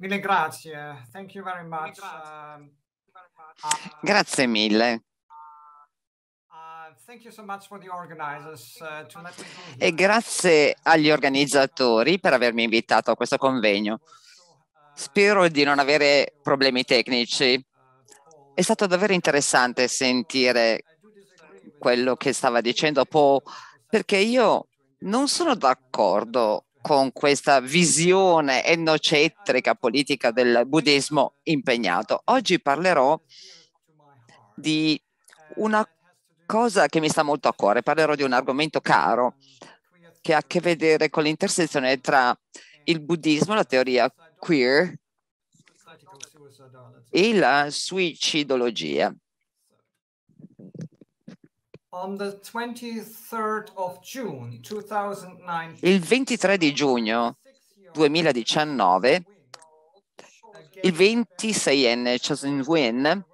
Mille grazie. Thank you very much. Grazie. Ehm, mille. Eh, e grazie agli organizzatori per avermi invitato a questo convegno. Spero di non avere problemi tecnici. È stato davvero interessante sentire quello che stava dicendo Po, perché io non sono d'accordo con questa visione etnocentrica politica del buddismo impegnato. Oggi parlerò di una cosa che mi sta molto a cuore, parlerò di un argomento caro che ha a che vedere con l'intersezione tra il buddismo, la teoria queer e la suicidologia. Il 23 di giugno 2019, il 26enne Chasun Nguyen,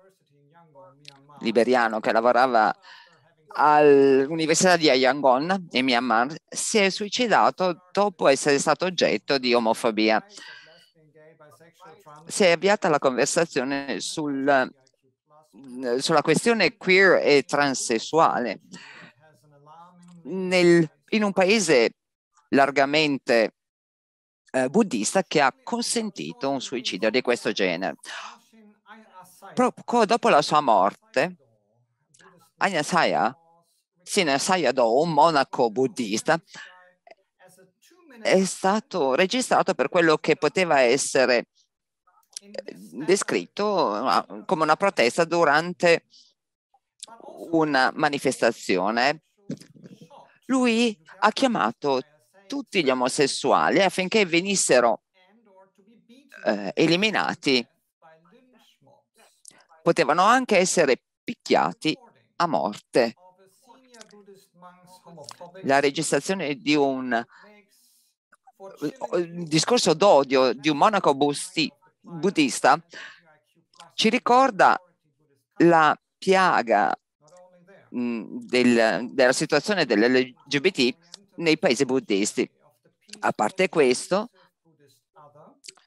liberiano che lavorava all'Università di Yangon in Myanmar, si è suicidato dopo essere stato oggetto di omofobia. Si è avviata la conversazione sul eh, sulla questione queer e transessuale. Nel, in un paese largamente eh, buddista che ha consentito un suicidio di questo genere. Proprio dopo la sua morte, Anyasaya, Sinasaya Do, un monaco buddista, è stato registrato per quello che poteva essere Ehm, descritto ah, come una protesta durante una manifestazione. Lui ha chiamato tutti gli omosessuali affinché venissero eh, eliminati. Potevano anche essere picchiati a morte. La registrazione di un eh, discorso d'odio di un monaco busti, buddista ci ricorda la piaga mm, del, della situazione dell'LGBT nei paesi buddisti. A parte questo,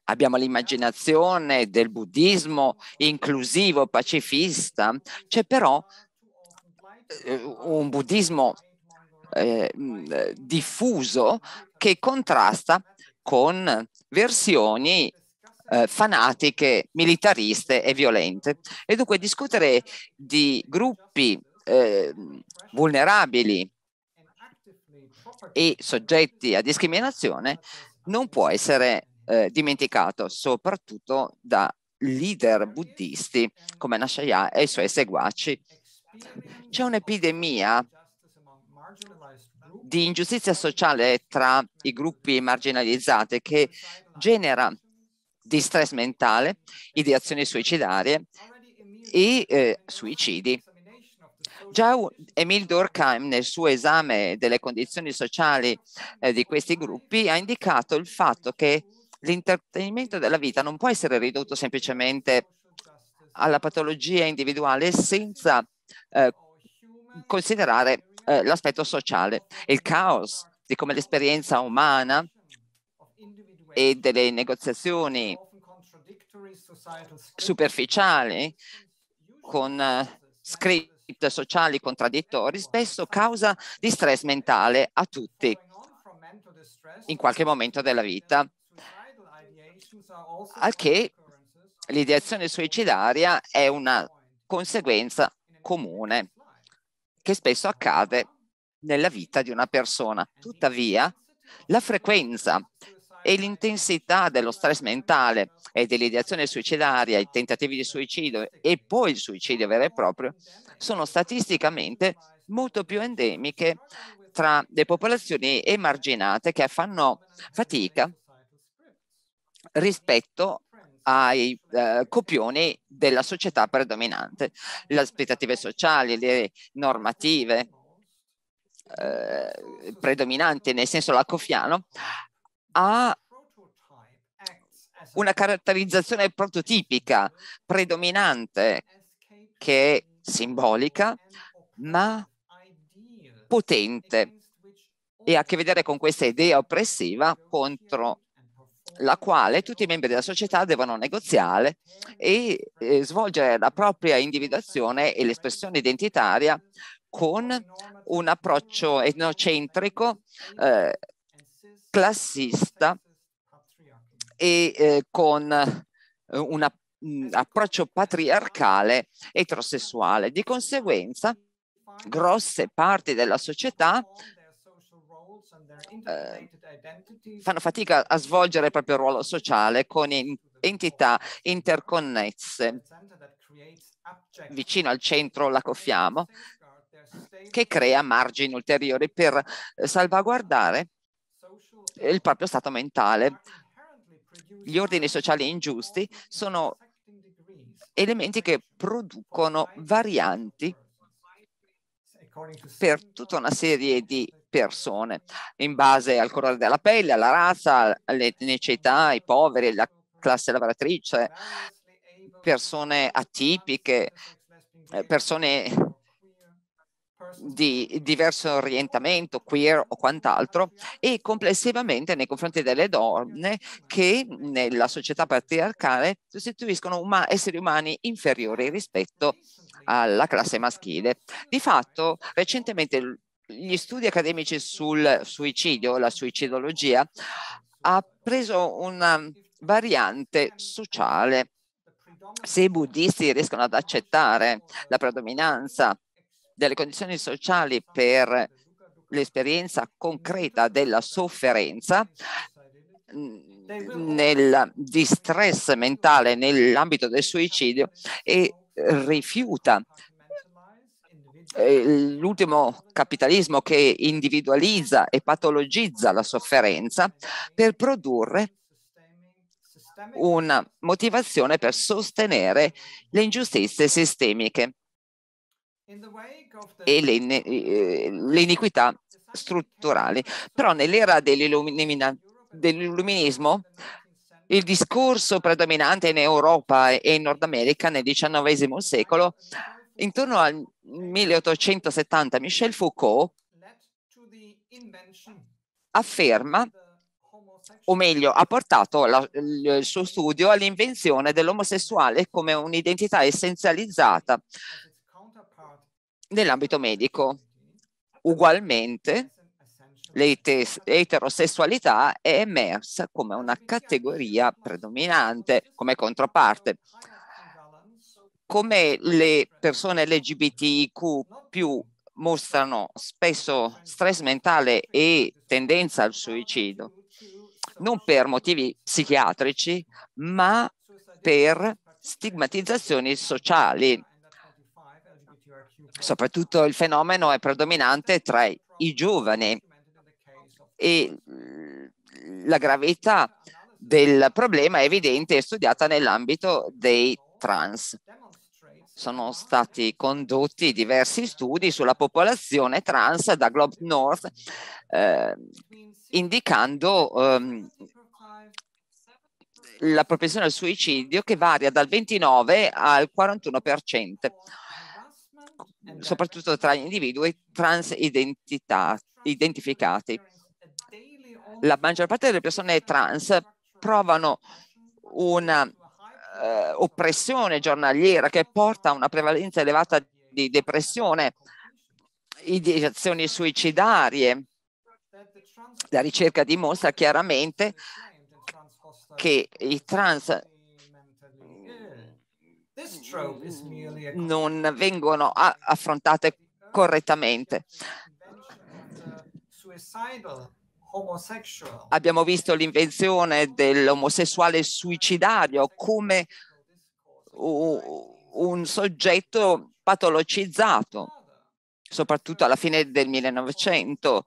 abbiamo l'immaginazione del buddismo inclusivo, pacifista, c'è però eh, un buddismo eh, mm, diffuso che contrasta con versioni eh, fanatiche, militariste e violente. E dunque discutere di gruppi eh, vulnerabili e soggetti a discriminazione non può essere eh, dimenticato, soprattutto da leader buddisti come Nashaya e i suoi seguaci. C'è un'epidemia di ingiustizia sociale tra i gruppi marginalizzati che genera di stress mentale, ideazioni suicidarie e eh, suicidi. Già Emil Durkheim nel suo esame delle condizioni sociali eh, di questi gruppi ha indicato il fatto che l'intrattenimento della vita non può essere ridotto semplicemente alla patologia individuale senza eh, considerare eh, l'aspetto sociale. Il caos di come l'esperienza umana e delle negoziazioni superficiali con eh, script sociali contraddittori spesso causa di stress mentale a tutti in qualche momento della vita, al che l'ideazione suicidaria è una conseguenza comune che spesso accade nella vita di una persona. Tuttavia, la frequenza e l'intensità dello stress mentale e dell'ideazione suicidaria, i tentativi di suicidio e poi il suicidio vero e proprio sono statisticamente molto più endemiche tra le popolazioni emarginate che fanno fatica rispetto ai eh, copioni della società predominante, le aspettative sociali, le normative eh, predominanti, nel senso lacofiano, ha una caratterizzazione prototipica predominante che è simbolica, ma potente e ha a che vedere con questa idea oppressiva contro la quale tutti i membri della società devono negoziare e eh, svolgere la propria individuazione e l'espressione identitaria con un approccio etnocentrico eh, classista e eh, con eh, un mm, approccio patriarcale eterosessuale. Di conseguenza, grosse parti della società eh, fanno fatica a svolgere il proprio ruolo sociale con entità interconnesse. Vicino al centro la coffiamo, che crea margini ulteriori per eh, salvaguardare il proprio stato mentale. Gli ordini sociali ingiusti sono elementi che producono varianti per tutta una serie di persone in base al colore della pelle, alla razza, all'etnicità, ai poveri, alla classe lavoratrice, persone atipiche, eh, persone di diverso orientamento, queer o quant'altro, e complessivamente nei confronti delle donne che nella società patriarcale sostituiscono uma esseri umani inferiori rispetto alla classe maschile. Di fatto, recentemente gli studi accademici sul suicidio, la suicidologia, ha preso una variante sociale se i buddisti riescono ad accettare la predominanza delle condizioni sociali per l'esperienza concreta della sofferenza mm, nel distress mentale nell'ambito del suicidio e rifiuta eh, l'ultimo capitalismo che individualizza e patologizza la sofferenza per produrre una motivazione per sostenere le ingiustizie sistemiche e le, iniquità strutturali. Però nell'era dell'illuminismo il discorso predominante in Europa e in Nord America nel XIX secolo, intorno al 1870 Michel Foucault afferma, o meglio, ha portato la, il suo studio all'invenzione dell'omosessuale come un'identità essenzializzata nell'ambito medico. Ugualmente, l'eterosessualità è emersa come una categoria predominante, come controparte. Come le persone LGBTQ più mostrano spesso stress mentale e tendenza al suicidio, non per motivi psichiatrici, ma per stigmatizzazioni sociali soprattutto il fenomeno è predominante tra i giovani e mm, la gravità del problema è evidente e studiata nell'ambito dei trans. Sono stati condotti diversi studi sulla popolazione trans da Globe North eh, indicando ehm, la propensione al suicidio che varia dal 29 al 41%. Eh, soprattutto tra individui trans identificati. La maggior parte delle persone trans provano una eh, oppressione giornaliera che porta a una prevalenza elevata di depressione, ideazioni suicidarie. La ricerca dimostra chiaramente che i trans Mm, mm, mm, non vengono affrontate correttamente. Uh, Abbiamo visto l'invenzione dell'omosessuale suicidario come un soggetto patologizzato, soprattutto alla fine del 1900.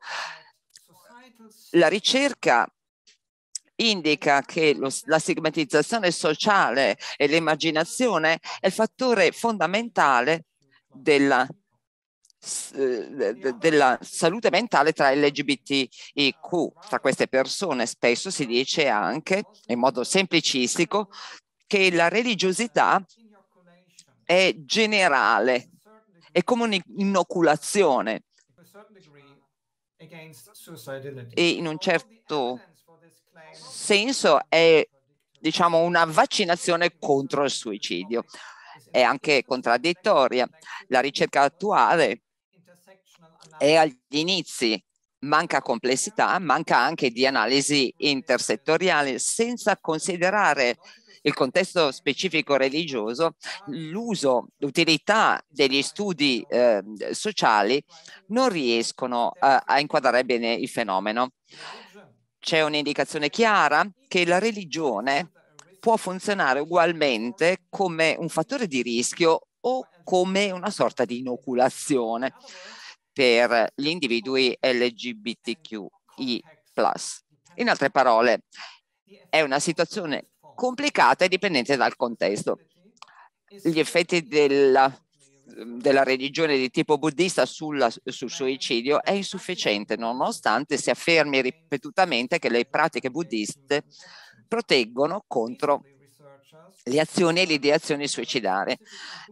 La ricerca indica che lo, la stigmatizzazione sociale e l'immaginazione è il fattore fondamentale della, eh, della salute mentale tra LGBTIQ, tra queste persone. Spesso si dice anche, in modo semplicistico, che la religiosità è generale, è come un'inoculazione e in un certo senso è diciamo, una vaccinazione contro il suicidio. È anche contraddittoria. La ricerca attuale è agli inizi, manca complessità, manca anche di analisi intersettoriale, senza considerare il contesto specifico religioso, l'uso, l'utilità degli studi eh, sociali non riescono eh, a inquadrare bene il fenomeno. C'è un'indicazione chiara che la religione può funzionare ugualmente come un fattore di rischio o come una sorta di inoculazione per gli individui LGBTQI+. In altre parole, è una situazione complicata e dipendente dal contesto. Gli effetti della della religione di tipo buddista sulla, sul suicidio è insufficiente, nonostante si affermi ripetutamente che le pratiche buddiste proteggono contro le azioni e le ideazioni suicidarie.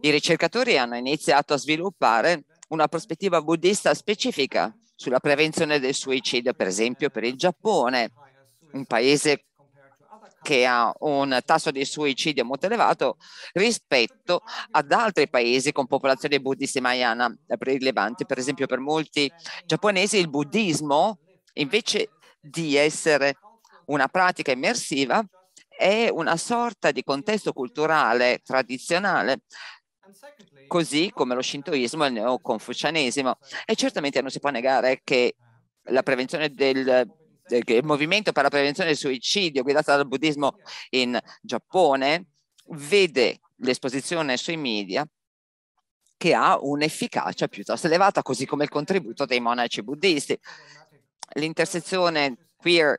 I ricercatori hanno iniziato a sviluppare una prospettiva buddista specifica sulla prevenzione del suicidio, per esempio per il Giappone, un paese che ha un tasso di suicidio molto elevato rispetto ad altri paesi con popolazioni buddhiste mayana rilevanti. Per esempio per molti giapponesi il buddismo invece di essere una pratica immersiva è una sorta di contesto culturale tradizionale così come lo shintoismo e il neoconfucianesimo. E certamente non si può negare che la prevenzione del eh, il movimento per la prevenzione del suicidio guidato dal buddismo in Giappone vede l'esposizione sui media che ha un'efficacia piuttosto elevata, così come il contributo dei monaci buddisti. L'intersezione queer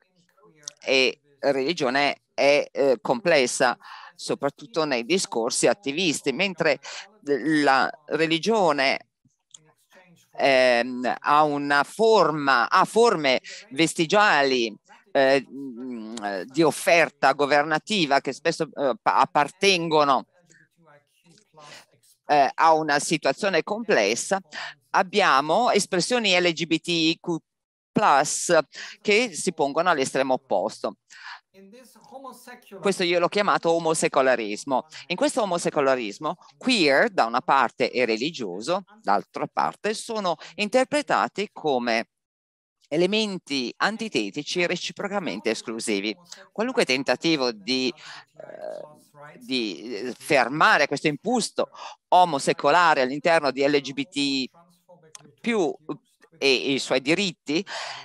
e religione è eh, complessa, soprattutto nei discorsi attivisti, mentre la religione ehm, ha, una forma, ha forme vestigiali eh, mm, di offerta governativa che spesso eh, appartengono eh, a una situazione complessa, abbiamo espressioni LGBTQ+, che si pongono all'estremo opposto. Questo io l'ho chiamato omosecolarismo. In questo omosecolarismo, queer da una parte e religioso dall'altra parte sono interpretati come elementi antitetici reciprocamente esclusivi. Qualunque tentativo di, eh, di eh, fermare questo impulso omosecolare all'interno di LGBT più e i suoi diritti,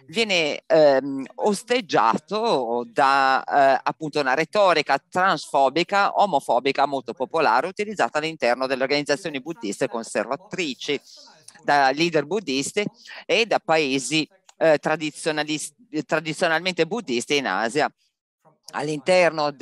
viene ehm, osteggiato da eh, appunto una retorica transfobica, omofobica molto popolare utilizzata all'interno delle organizzazioni buddiste conservatrici, da leader buddisti e da paesi eh, tradizionalmente buddisti in Asia all'interno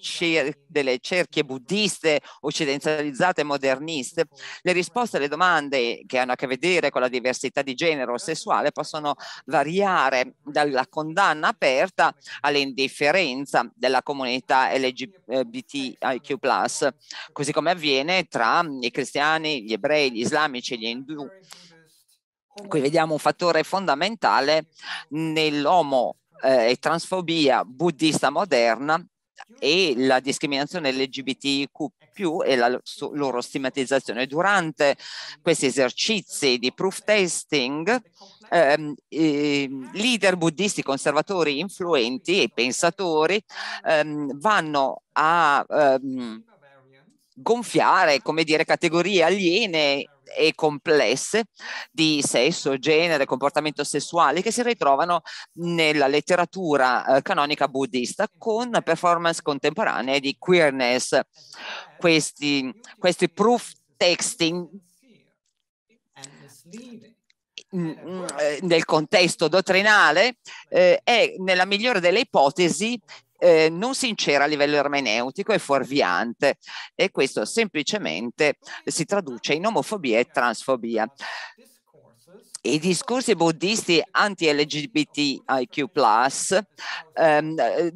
cer delle cerchie buddiste, occidentalizzate e moderniste, le risposte alle domande che hanno a che vedere con la diversità di genere o sessuale possono variare dalla condanna aperta all'indifferenza della comunità LGBTIQ+, così come avviene tra i cristiani, gli ebrei, gli islamici e gli indù. Qui vediamo un fattore fondamentale nell'omo eh, transfobia buddista moderna e la discriminazione LGBTQ e la loro stigmatizzazione. Durante questi esercizi di proof testing, ehm, eh, leader buddisti, conservatori influenti e pensatori ehm, vanno a ehm, gonfiare, come dire, categorie aliene e complesse di sesso, genere, comportamento sessuale che si ritrovano nella letteratura eh, canonica buddista con performance contemporanee di queerness. Questi, questi proof texting eh, nel contesto dottrinale eh, è nella migliore delle ipotesi eh, non sincera a livello ermeneutico e fuorviante e questo semplicemente si traduce in omofobia e transfobia. I discorsi buddisti anti-LGBTIQ+, ehm, eh,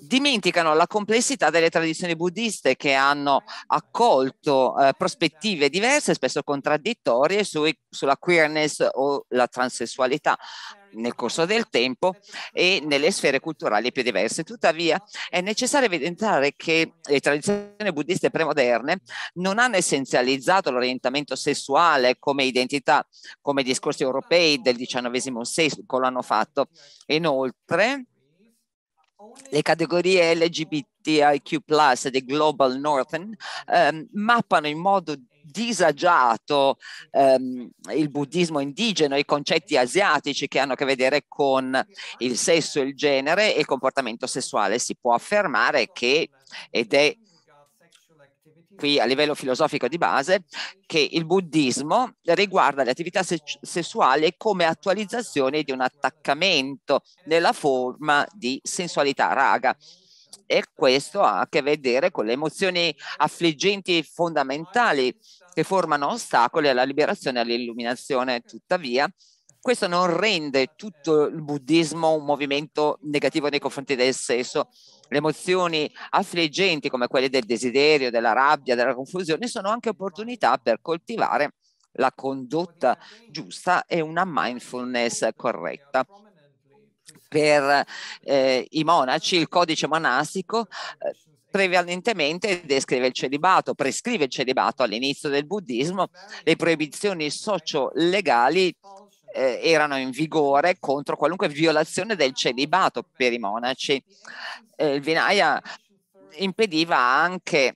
dimenticano la complessità delle tradizioni buddiste che hanno accolto eh, prospettive diverse, spesso contraddittorie, sui, sulla queerness o la transessualità nel corso del tempo e nelle sfere culturali più diverse. Tuttavia è necessario evidenziare che le tradizioni buddiste premoderne non hanno essenzializzato l'orientamento sessuale come identità, come i discorsi europei del XIX secolo hanno fatto. Inoltre, le categorie LGBTIQ+, del Global Northern, ehm, mappano in modo disagiato ehm, il buddismo indigeno, i concetti asiatici che hanno a che vedere con il sesso, il genere e il comportamento sessuale. Si può affermare che, ed è qui a livello filosofico di base, che il buddismo riguarda le attività se- sessuali come attualizzazione di un attaccamento nella forma di sensualità raga e questo ha a che vedere con le emozioni affliggenti fondamentali che formano ostacoli alla liberazione e all'illuminazione. Tuttavia, questo non rende tutto il buddismo un movimento negativo nei confronti del sesso. Le emozioni affliggenti come quelle del desiderio, della rabbia, della confusione sono anche opportunità per coltivare la condotta giusta e una mindfulness corretta per eh, i monaci, il codice monastico eh, prevalentemente descrive il celibato, prescrive il celibato all'inizio del buddismo, le proibizioni socio-legali eh, erano in vigore contro qualunque violazione del celibato per i monaci. Eh, il Vinaya impediva anche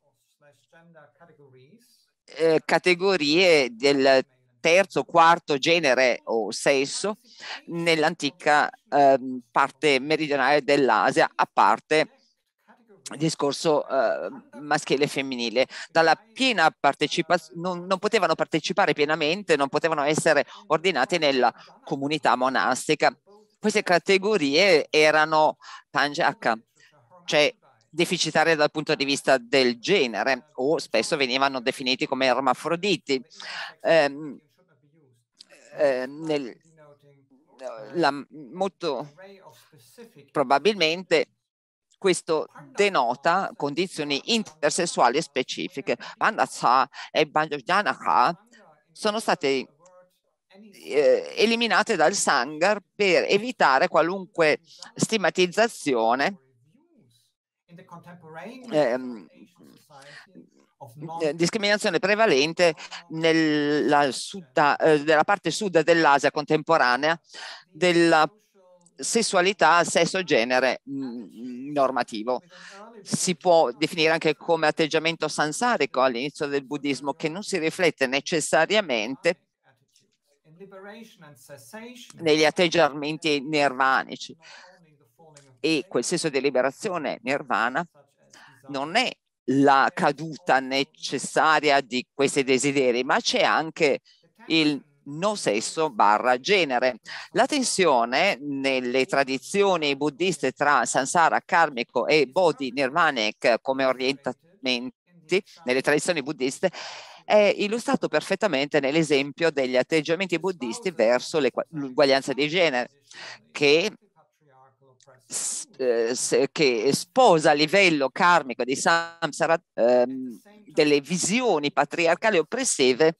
eh, categorie del terzo, quarto genere o sesso nell'antica eh, parte meridionale dell'Asia, a parte discorso eh, maschile e femminile. Dalla piena partecipazione non, non, potevano partecipare pienamente, non potevano essere ordinati nella comunità monastica. Queste categorie erano panjaka, cioè deficitarie dal punto di vista del genere o spesso venivano definiti come ermafroditi. Eh, eh, nel, la, molto probabilmente questo denota condizioni intersessuali specifiche. Bandaza e Bandojanaka sono state eh, eliminate dal Sangar per evitare qualunque stigmatizzazione eh, eh, discriminazione prevalente nella, sud, eh, nella parte sud dell'Asia contemporanea della sessualità, sesso, e genere mh, mm, normativo. Si può definire anche come atteggiamento sansarico all'inizio del buddismo che non si riflette necessariamente negli atteggiamenti nirvanici e quel senso di liberazione nirvana non è la caduta necessaria di questi desideri, ma c'è anche il non sesso barra genere. La tensione nelle tradizioni buddiste tra sansara karmico e bodhi nirmanic come orientamenti nelle tradizioni buddiste è illustrato perfettamente nell'esempio degli atteggiamenti buddisti verso l'uguaglianza di genere, che eh, che sposa a livello karmico di Samsara ehm, delle visioni patriarcali oppressive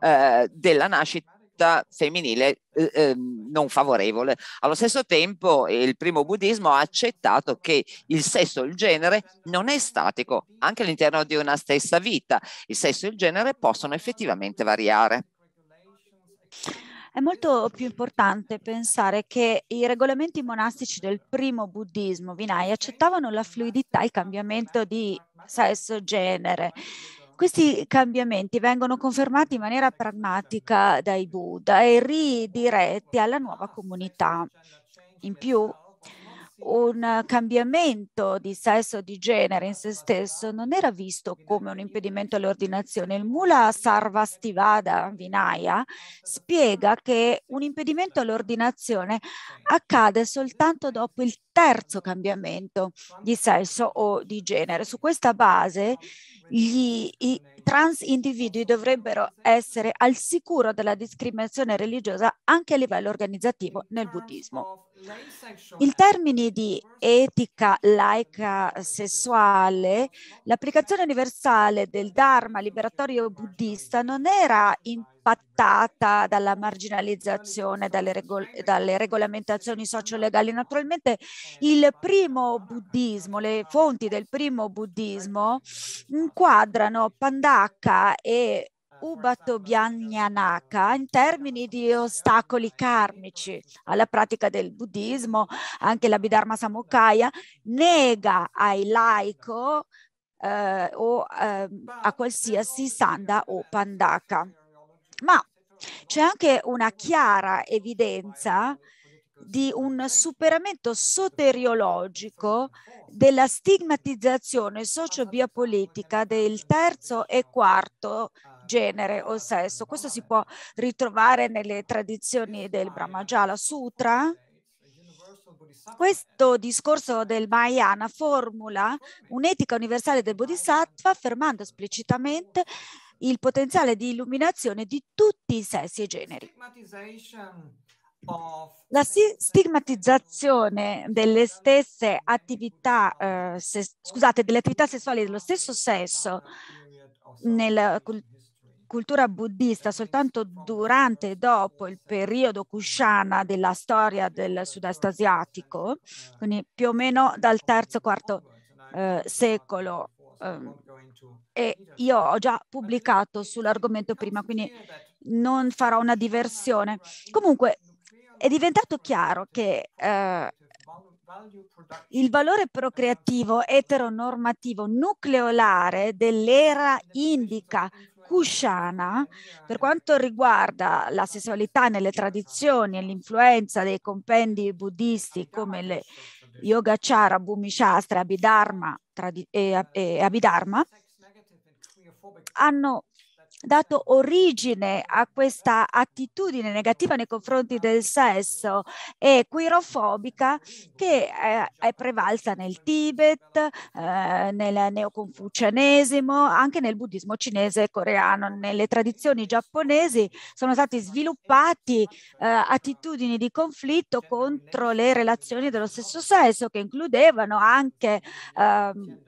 eh, della nascita femminile eh, ehm, non favorevole. Allo stesso tempo il primo buddismo ha accettato che il sesso e il genere non è statico, anche all'interno di una stessa vita. Il sesso e il genere possono effettivamente variare. È molto più importante pensare che i regolamenti monastici del primo buddismo, Vinaya, accettavano la fluidità e il cambiamento di sesso, e genere, questi cambiamenti vengono confermati in maniera pragmatica dai Buddha e ridiretti alla nuova comunità. In più, un cambiamento di sesso di genere in se stesso non era visto come un impedimento all'ordinazione. Il Mula Sarvastivada Vinaya spiega che un impedimento all'ordinazione accade soltanto dopo il terzo cambiamento di sesso o di genere. Su questa base gli, i trans individui dovrebbero essere al sicuro della discriminazione religiosa anche a livello organizzativo nel buddismo. Il termine di etica laica sessuale, l'applicazione universale del Dharma liberatorio buddista non era impattata dalla marginalizzazione, dalle, regol dalle regolamentazioni sociolegali. Naturalmente il primo buddismo, le fonti del primo buddismo inquadrano Pandaka e Ubatobhyanyanaka in termini di ostacoli karmici alla pratica del buddismo, anche la Bidharma Samukaya nega ai laico eh, o eh, a qualsiasi sanda o pandaka. Ma c'è anche una chiara evidenza di un superamento soteriologico della stigmatizzazione socio-biopolitica del terzo e quarto genere o sesso. Questo si può ritrovare nelle tradizioni del Brahmajala Sutra. Questo discorso del Mahayana formula un'etica universale del Bodhisattva affermando esplicitamente il potenziale di illuminazione di tutti i sessi e generi. La stigmatizzazione delle stesse attività, eh, se, scusate, delle attività sessuali dello stesso sesso nella, cultura buddista soltanto durante e dopo il periodo kushana della storia del sud-est asiatico, quindi più o meno dal terzo-quarto eh, secolo. Um, e io ho già pubblicato sull'argomento prima, quindi non farò una diversione. Comunque è diventato chiaro che eh, il valore procreativo eteronormativo nucleolare dell'era indica Kusciana, per quanto riguarda la sessualità nelle tradizioni e l'influenza dei compendi buddisti come le Yogacara, Bhumishastra Abhidharma, e Abhidharma, hanno dato origine a questa attitudine negativa nei confronti del sesso e quirofobica che è, eh, è prevalsa nel Tibet, eh, nel neoconfucianesimo, anche nel buddismo cinese e coreano. Nelle tradizioni giapponesi sono stati sviluppati eh, attitudini di conflitto contro le relazioni dello stesso sesso che includevano anche ehm,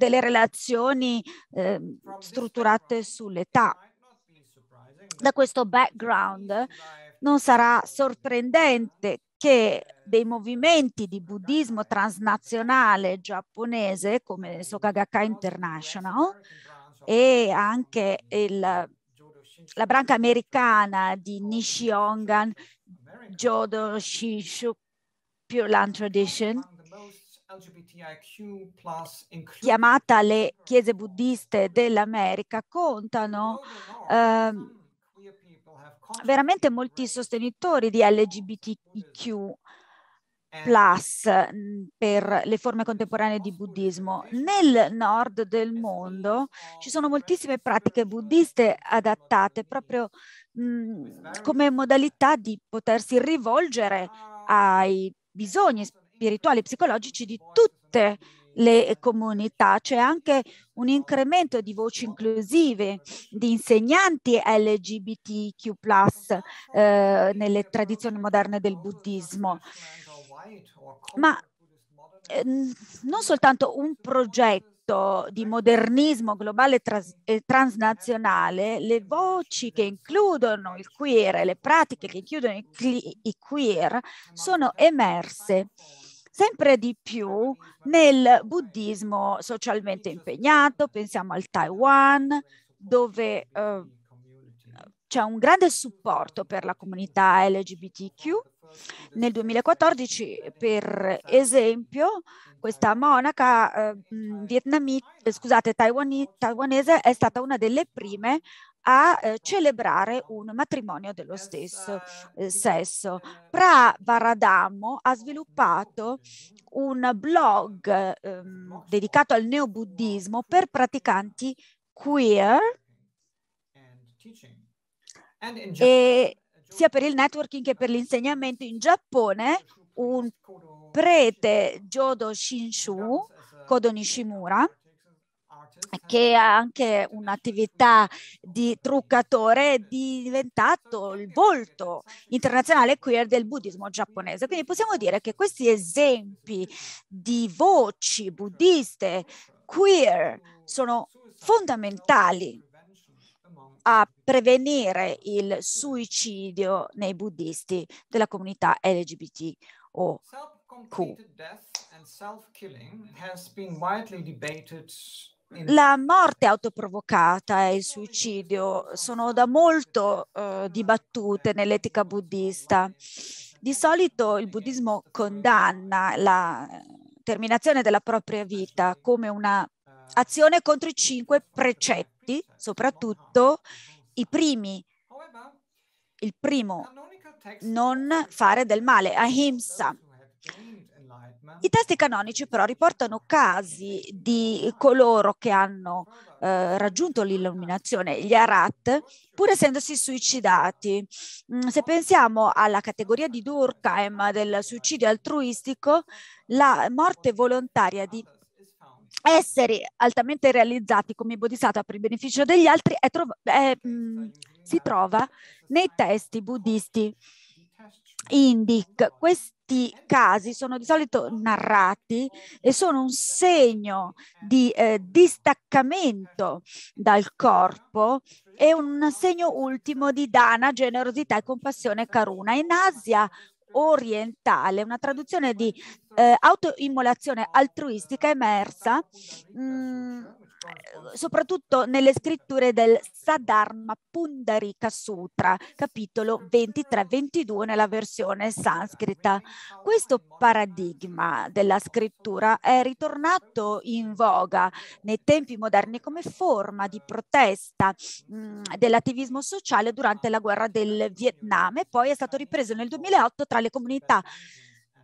delle relazioni eh, strutturate sull'età. Da questo background non sarà sorprendente che dei movimenti di buddismo transnazionale giapponese come Sokagaka International e anche il, la branca americana di Nishi Ongan, Jodo Shishu Pure Land Tradition chiamata le chiese buddiste dell'America, contano eh, veramente molti sostenitori di LGBTQ mm, per le forme contemporanee di buddismo. Nel nord del mondo ci sono moltissime pratiche buddiste adattate proprio mh, mm, come modalità di potersi rivolgere ah. ai bisogni spirituali, e psicologici di tutte le comunità, c'è anche un incremento di voci inclusive di insegnanti LGBTQ+, eh, nelle tradizioni moderne del buddismo. Ma ehm, non soltanto un progetto di modernismo globale trans e transnazionale, le voci che includono il queer e le pratiche che includono i, i queer sono emerse sempre di più nel buddismo socialmente impegnato, pensiamo al Taiwan, dove eh, c'è un grande supporto per la comunità LGBTQ. Nel 2014, per esempio, questa monaca eh, vietnamita, eh, scusate, taiwanese è stata una delle prime a eh, celebrare un matrimonio dello stesso eh, sesso. Pra Varadamo ha sviluppato un blog ehm, dedicato al neobuddismo per praticanti queer e sia per il networking che per l'insegnamento in Giappone un prete Jodo Shinshu Kodo Nishimura che ha anche un'attività di truccatore, è diventato il volto internazionale queer del buddismo giapponese. Quindi possiamo dire che questi esempi di voci buddiste queer sono fondamentali a prevenire il suicidio nei buddisti della comunità LGBT o Q. La morte autoprovocata e il suicidio sono da molto eh, dibattute nell'etica buddista. Di solito il buddismo condanna la terminazione della propria vita come una azione contro i cinque precetti, soprattutto i primi. Il primo, non fare del male, ahimsa. I testi canonici però riportano casi di coloro che hanno eh, raggiunto l'illuminazione, gli Arat, pur essendosi suicidati. Mm, se pensiamo alla categoria di Durkheim del suicidio altruistico, la morte volontaria di esseri altamente realizzati come bodhisattva per il beneficio degli altri è trov- è, mh, mm, si trova nei testi buddhisti indic. Questi casi sono di solito narrati e sono un segno di eh, distaccamento dal corpo e un segno ultimo di dana, generosità e compassione caruna. In Asia orientale, una traduzione di eh, autoimmolazione altruistica emersa mh, mm, eh, soprattutto nelle scritture del Sadharma Pundarika Sutra, capitolo 23-22 nella versione sanscrita. Questo paradigma della scrittura è ritornato in voga nei tempi moderni come forma di protesta mm, dell'attivismo sociale durante la guerra del Vietnam e poi è stato ripreso nel 2008 tra le comunità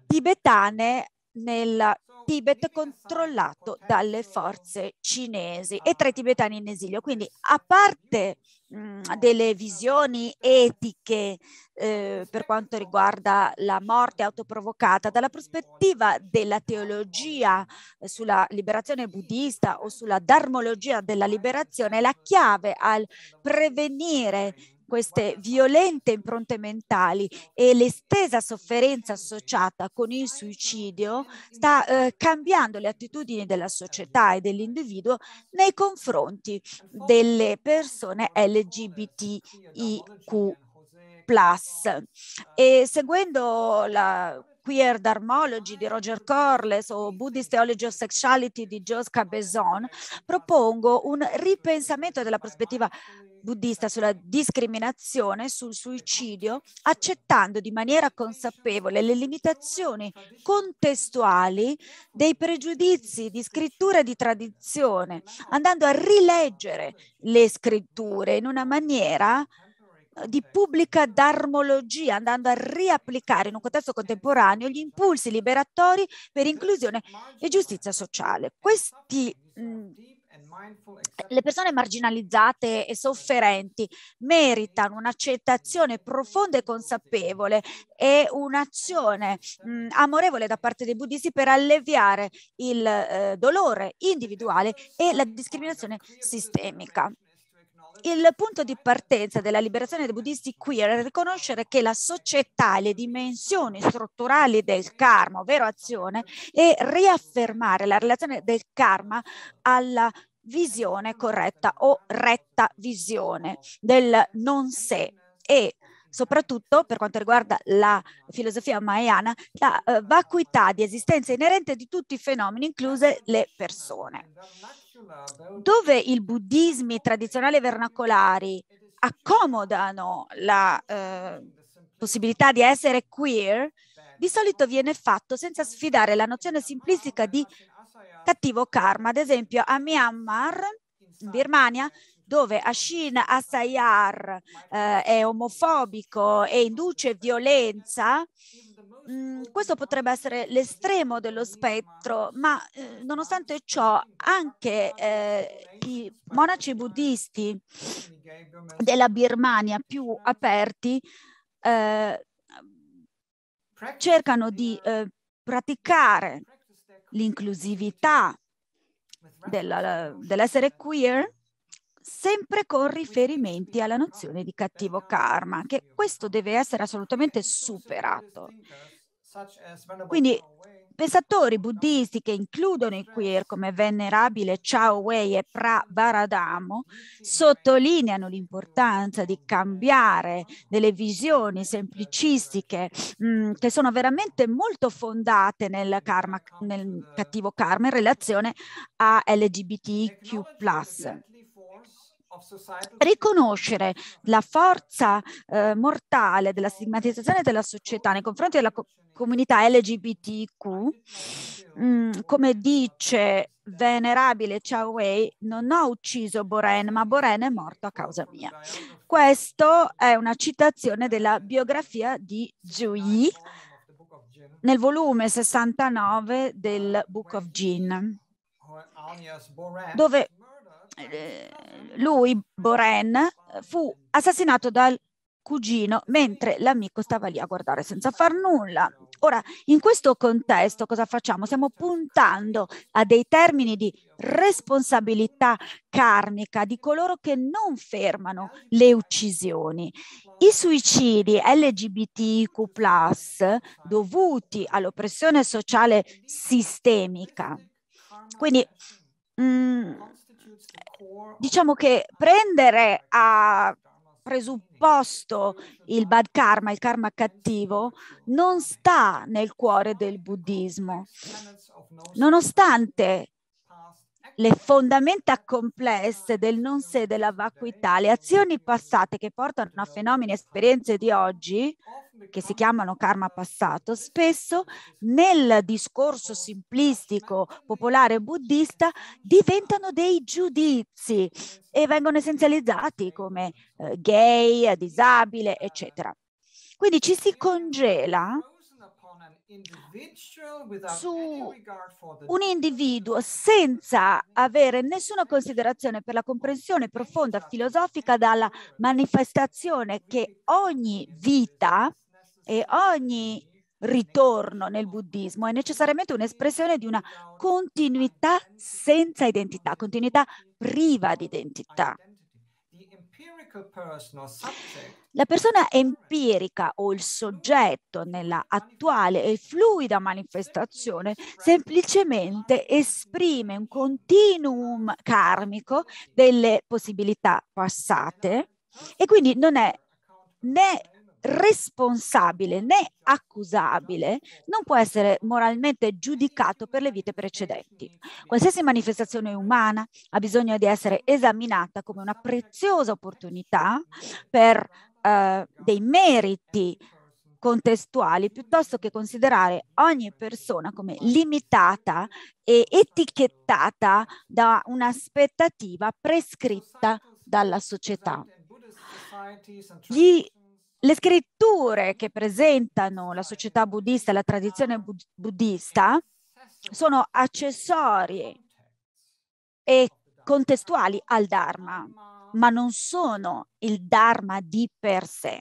tibetane nel Tibet controllato dalle forze cinesi e tra i tibetani in esilio. Quindi a parte mh, delle visioni etiche eh, per quanto riguarda la morte autoprovocata, dalla prospettiva della teologia eh, sulla liberazione buddista o sulla darmologia della liberazione, la chiave al prevenire queste violente impronte mentali e l'estesa sofferenza associata con il suicidio sta eh, cambiando le attitudini della società e dell'individuo nei confronti delle persone LGBTIQ. E seguendo la queer Dharmology di Roger Corles o Buddhist Theology of Sexuality di Jos Cabezon, propongo un ripensamento della prospettiva buddista sulla discriminazione, sul suicidio, accettando di maniera consapevole le limitazioni contestuali dei pregiudizi di scrittura e di tradizione, andando a rileggere le scritture in una maniera di pubblica darmologia, andando a riapplicare in un contesto contemporaneo gli impulsi liberatori per inclusione e giustizia sociale. Questi le persone marginalizzate e sofferenti meritano un'accettazione profonda e consapevole e un'azione mh, amorevole da parte dei buddhisti per alleviare il eh, dolore individuale e la discriminazione sistemica il punto di partenza della liberazione dei buddhisti queer è riconoscere che la società le dimensioni strutturali del karma, ovvero azione, e riaffermare la relazione del karma alla visione corretta o retta visione del non sé e soprattutto per quanto riguarda la filosofia mayana, la eh, vacuità di esistenza inerente di tutti i fenomeni, incluse le persone dove i buddismi tradizionali vernacolari accomodano la eh, possibilità di essere queer, di solito viene fatto senza sfidare la nozione simplistica di cattivo karma. Ad esempio a Myanmar, in Birmania, dove Ashin Asayar eh, è omofobico e induce violenza, Mm, questo potrebbe essere l'estremo dello spettro, ma eh, nonostante ciò anche eh, i monaci buddisti della Birmania più aperti eh, cercano di eh, praticare l'inclusività dell'essere dell queer sempre con riferimenti alla nozione di cattivo karma, che questo deve essere assolutamente superato. Quindi pensatori buddisti che includono i queer come venerabile Chao Wei e Pra Prabharadamo sottolineano l'importanza di cambiare delle visioni semplicistiche mh, mm, che sono veramente molto fondate nel, karma, nel cattivo karma in relazione a LGBTQ+ riconoscere la forza eh, mortale della stigmatizzazione della società nei confronti della co- comunità LGBTQ, mh, mm, come dice venerabile Chao Wei, non ho ucciso Boren, ma Boren è morto a causa mia. Questa è una citazione della biografia di Zhu Yi nel volume 69 del Book of Jin dove eh, lui, Boren, fu assassinato dal cugino mentre l'amico stava lì a guardare senza far nulla. Ora, in questo contesto cosa facciamo? Stiamo puntando a dei termini di responsabilità karmica di coloro che non fermano le uccisioni. I suicidi LGBTQ, dovuti all'oppressione sociale sistemica, quindi mh, mm, diciamo che prendere a presupposto il bad karma, il karma cattivo, non sta nel cuore del buddismo. Nonostante le fondamenta complesse del non sé, della vacuità, le azioni passate che portano a fenomeni e esperienze di oggi, che si chiamano karma passato, spesso nel discorso simplistico, popolare buddista, diventano dei giudizi e vengono essenzializzati come eh, gay, disabile, eccetera. Quindi ci si congela su un individuo senza avere nessuna considerazione per la comprensione profonda filosofica dalla manifestazione che ogni vita e ogni ritorno nel buddismo è necessariamente un'espressione di una continuità senza identità, continuità priva di identità. La persona empirica o il soggetto nella attuale e fluida manifestazione semplicemente esprime un continuum karmico delle possibilità passate e quindi non è né responsabile né accusabile non può essere moralmente giudicato per le vite precedenti. Qualsiasi manifestazione umana ha bisogno di essere esaminata come una preziosa opportunità per eh, dei meriti contestuali piuttosto che considerare ogni persona come limitata e etichettata da un'aspettativa prescritta dalla società. Gli le scritture che presentano la società buddista, la tradizione bud- buddista, sono accessorie e contestuali al Dharma, ma non sono il Dharma di per sé.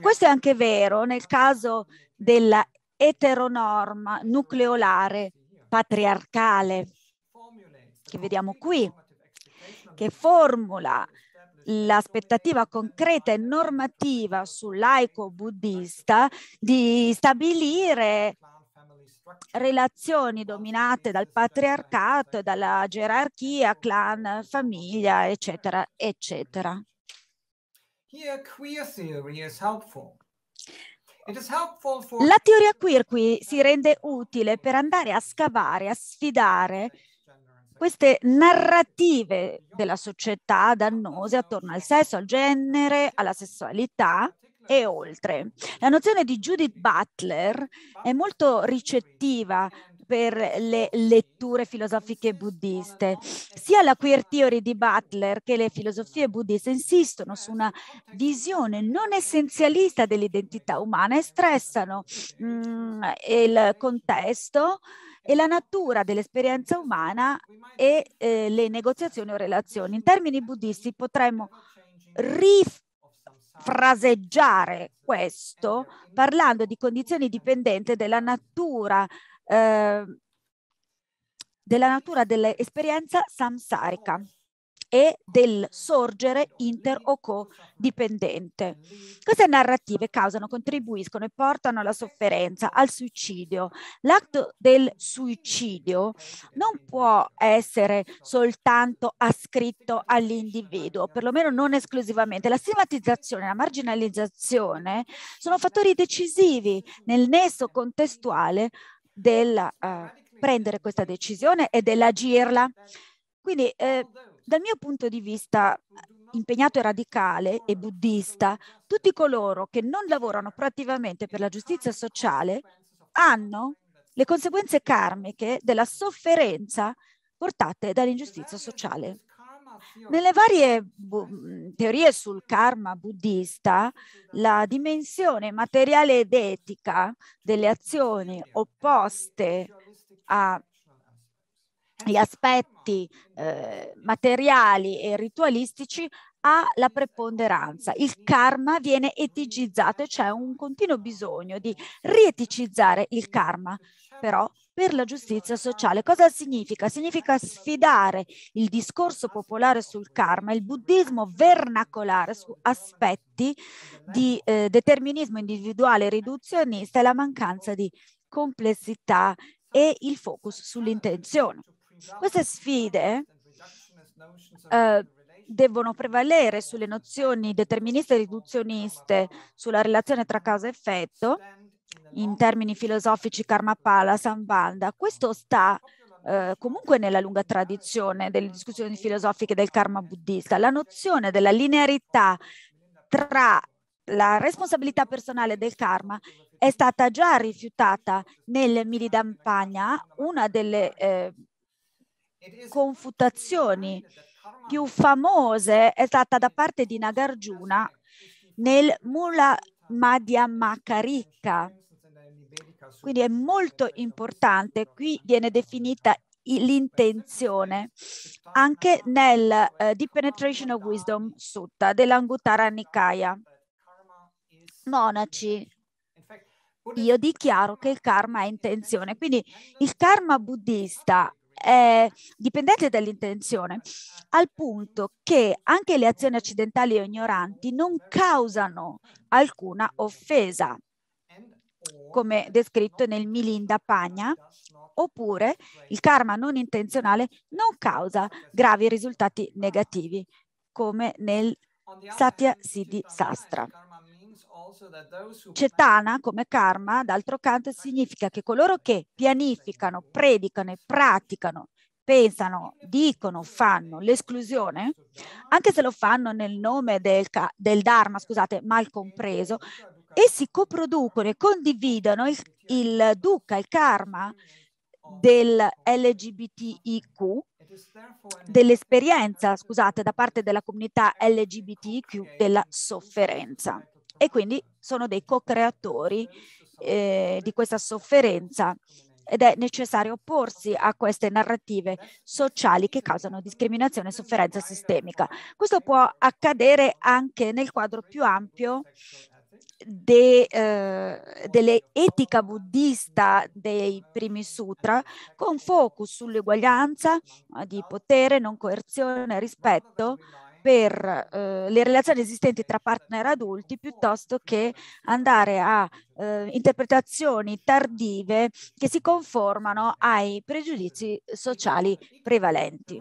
Questo è anche vero nel caso della eteronorma nucleolare patriarcale che vediamo qui, che formula l'aspettativa concreta e normativa sul laico buddista di stabilire relazioni dominate dal patriarcato, dalla gerarchia, clan, famiglia, eccetera, eccetera. La teoria queer qui si rende utile per andare a scavare, a sfidare queste narrative della società dannose attorno al sesso, al genere, alla sessualità e oltre. La nozione di Judith Butler è molto ricettiva per le letture filosofiche buddiste. Sia la queer theory di Butler che le filosofie buddiste insistono su una visione non essenzialista dell'identità umana e stressano mm, il contesto e la natura dell'esperienza umana e eh, le negoziazioni o relazioni. In termini buddisti potremmo rifraseggiare questo parlando di condizioni dipendenti della natura eh, dell'esperienza samsarica e del sorgere inter o co-dipendente. Queste narrative causano, contribuiscono e portano alla sofferenza, al suicidio. L'atto del suicidio non può essere soltanto ascritto all'individuo, perlomeno non esclusivamente. La stigmatizzazione, la marginalizzazione sono fattori decisivi nel nesso contestuale del uh, eh, prendere questa decisione e dell'agirla. Quindi eh, dal mio punto di vista eh, impegnato e radicale e buddista, tutti coloro che non lavorano proattivamente per la giustizia sociale hanno le conseguenze karmiche della sofferenza portate dall'ingiustizia sociale. Nelle varie mm, teorie sul karma buddista, la dimensione materiale ed etica delle azioni opposte a gli aspetti eh, materiali e ritualistici ha la preponderanza. Il karma viene eticizzato e c'è un continuo bisogno di rieticizzare il karma, però per la giustizia sociale. Cosa significa? Significa sfidare il discorso popolare sul karma, il buddismo vernacolare su aspetti di eh, determinismo individuale riduzionista e la mancanza di complessità e il focus sull'intenzione. Queste sfide eh, devono prevalere sulle nozioni deterministe e riduzioniste, sulla relazione tra causa e effetto, in termini filosofici Karmapala, Sambanda. Questo sta eh, comunque nella lunga tradizione delle discussioni filosofiche del karma buddista. La nozione della linearità tra la responsabilità personale del karma è stata già rifiutata nel Milidampagna, una delle eh, confutazioni più famose è stata da parte di Nagarjuna nel Mula Madhyamakarika. Quindi è molto importante, qui viene definita l'intenzione anche nel uh, Deep Penetration of Wisdom Sutta dell'Anguttara Nikaya. Monaci, io dichiaro che il karma è intenzione, quindi il karma buddista è dipendente dall'intenzione, al punto che anche le azioni accidentali o ignoranti non causano alcuna offesa, come descritto nel Milinda Pagna, oppure il karma non intenzionale non causa gravi risultati negativi, come nel Satya Siddhi Sastra. Cetana come karma, d'altro canto, significa che coloro che pianificano, predicano e praticano pensano, dicono, fanno l'esclusione, anche se lo fanno nel nome del, del, Dharma, scusate, mal compreso, essi coproducono e condividono il, il dukkha, il karma del LGBTIQ, dell'esperienza, scusate, da parte della comunità LGBTIQ della sofferenza e quindi sono dei co-creatori eh, di questa sofferenza ed è necessario opporsi a queste narrative sociali che causano discriminazione e sofferenza sistemica. Questo può accadere anche nel quadro più ampio de, eh, dell'etica buddista dei primi sutra con focus sull'uguaglianza eh, di potere, non coerzione, rispetto per eh, le relazioni esistenti tra partner adulti piuttosto che andare a eh, interpretazioni tardive che si conformano ai pregiudizi sociali prevalenti.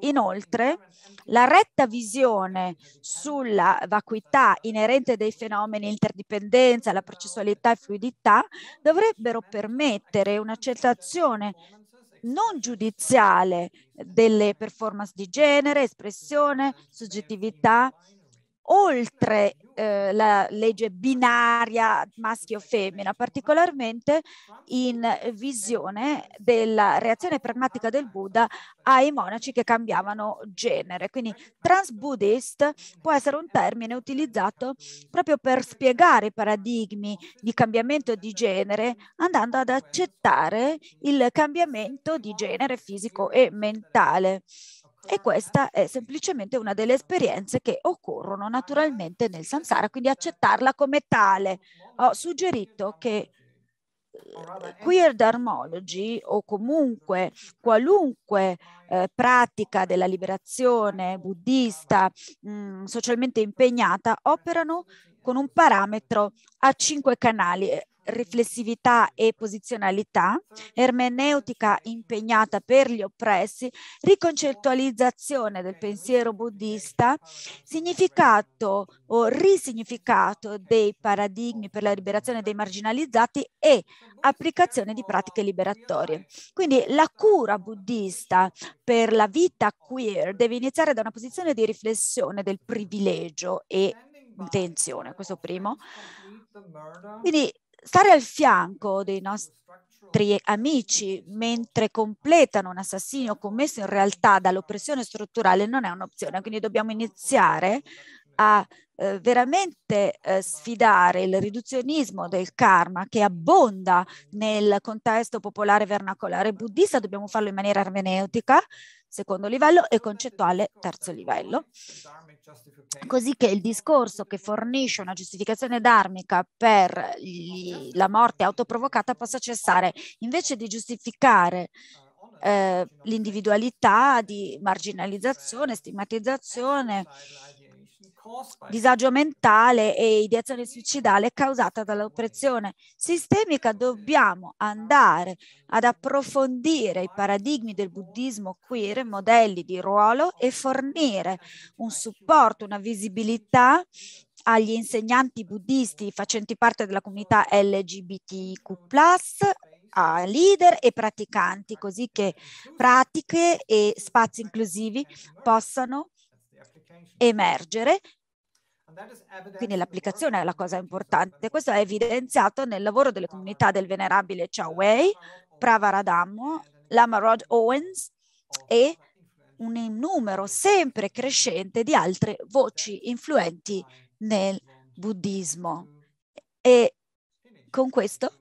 Inoltre, la retta visione sulla vacuità inerente dei fenomeni interdipendenza, la processualità e fluidità dovrebbero permettere un'accettazione non giudiziale delle performance di genere, espressione, soggettività oltre eh, la legge binaria maschio-femmina, particolarmente in visione della reazione pragmatica del Buddha ai monaci che cambiavano genere. Quindi transbuddhist può essere un termine utilizzato proprio per spiegare i paradigmi di cambiamento di genere, andando ad accettare il cambiamento di genere fisico e mentale. E questa è semplicemente una delle esperienze che occorrono naturalmente nel sansara, quindi accettarla come tale. Ho suggerito che eh, queer dharmology o comunque qualunque eh, pratica della liberazione buddista mh, mm, socialmente impegnata operano con un parametro a cinque canali eh, riflessività e posizionalità, ermeneutica impegnata per gli oppressi, riconcettualizzazione del pensiero buddista, significato o risignificato dei paradigmi per la liberazione dei marginalizzati e applicazione di pratiche liberatorie. Quindi la cura buddista per la vita queer deve iniziare da una posizione di riflessione del privilegio e intenzione, questo primo. Quindi stare al fianco dei nostri amici mentre completano un assassino commesso in realtà dall'oppressione strutturale non è un'opzione, quindi dobbiamo iniziare a eh, veramente eh, sfidare il riduzionismo del karma che abbonda nel contesto popolare vernacolare buddista, dobbiamo farlo in maniera ermeneutica, secondo livello e concettuale terzo livello, così che il discorso che fornisce una giustificazione dharmica per gli, la morte autoprovocata possa cessare. Invece di giustificare eh, l'individualità di marginalizzazione, stigmatizzazione, disagio mentale e ideazione suicidale causata dall'oppressione sistemica, dobbiamo andare ad approfondire i paradigmi del buddismo queer, modelli di ruolo e fornire un supporto, una visibilità agli insegnanti buddisti facenti parte della comunità LGBTQ+, a leader e praticanti, così che pratiche e spazi inclusivi possano emergere quindi l'applicazione è la cosa importante. Questo è evidenziato nel lavoro delle comunità del venerabile Chao Wei, Pravaradammo, Lama Rod Owens e un numero sempre crescente di altre voci influenti nel buddismo. E con questo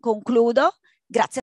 concludo. Grazie.